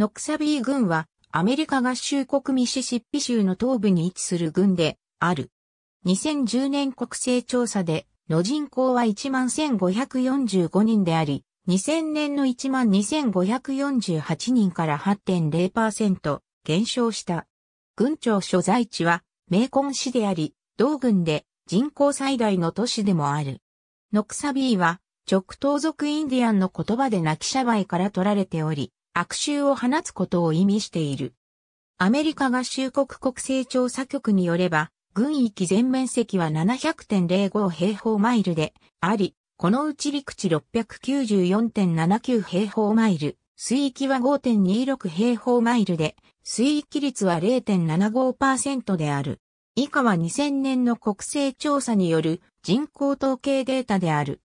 ノクサビー軍はアメリカ合衆国ミシシッピ州の東部に位置する軍である。2010年国勢調査での人口は11,545人であり、2000年の12,548人から8.0%減少した。軍庁所在地はメーコン市であり、同軍で人口最大の都市でもある。ノクサビーは、直東族インディアンの言葉で泣きシャバイから取られており、悪臭を放つことを意味している。アメリカ合衆国国勢調査局によれば、軍域全面積は700.05平方マイルであり、このうち陸地694.79平方マイル、水域は5.26平方マイルで、水域率は0.75%である。以下は2000年の国勢調査による人口統計データである。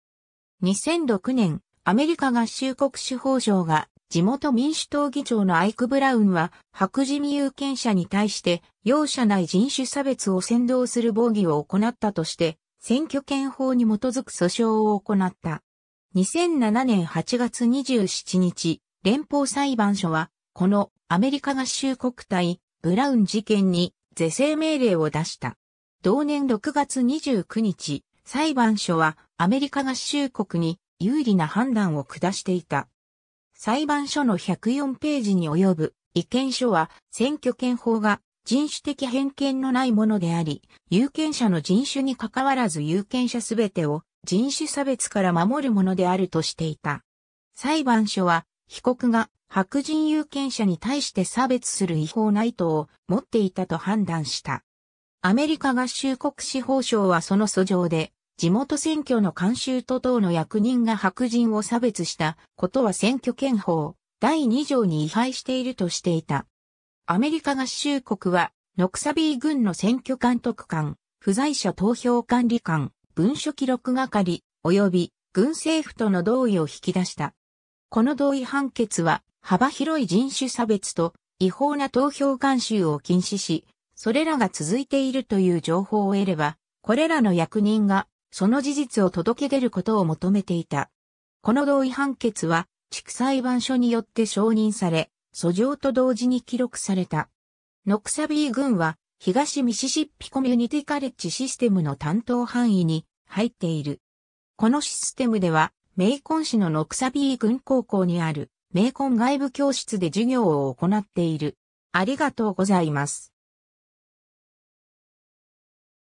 2006年、アメリカ合衆国司法省が地元民主党議長のアイク・ブラウンは白人有権者に対して容赦ない人種差別を先導する防御を行ったとして選挙権法に基づく訴訟を行った。2007年8月27日、連邦裁判所はこのアメリカ合衆国対ブラウン事件に是正命令を出した。同年6月29日、裁判所はアメリカ合衆国に有利な判断を下していた。裁判所の104ページに及ぶ意見書は選挙権法が人種的偏見のないものであり、有権者の人種に関わらず有権者すべてを人種差別から守るものであるとしていた。裁判所は被告が白人有権者に対して差別する違法な意図を持っていたと判断した。アメリカ合衆国司法省はその訴状で地元選挙の監修と党の役人が白人を差別したことは選挙憲法第2条に違反しているとしていた。アメリカ合衆国は、ノクサビー軍の選挙監督官、不在者投票管理官、文書記録係、及び軍政府との同意を引き出した。この同意判決は、幅広い人種差別と違法な投票監修を禁止し、それらが続いているという情報を得れば、これらの役人がその事実を届け出ることを求めていた。この同意判決は、地区裁判所によって承認され、訴状と同時に記録された。ノクサビー軍は、東ミシシッピコミュニティカレッジシステムの担当範囲に入っている。このシステムでは、メイコン市のノクサビー軍高校にある、メイコン外部教室で授業を行っている。ありがとうございます。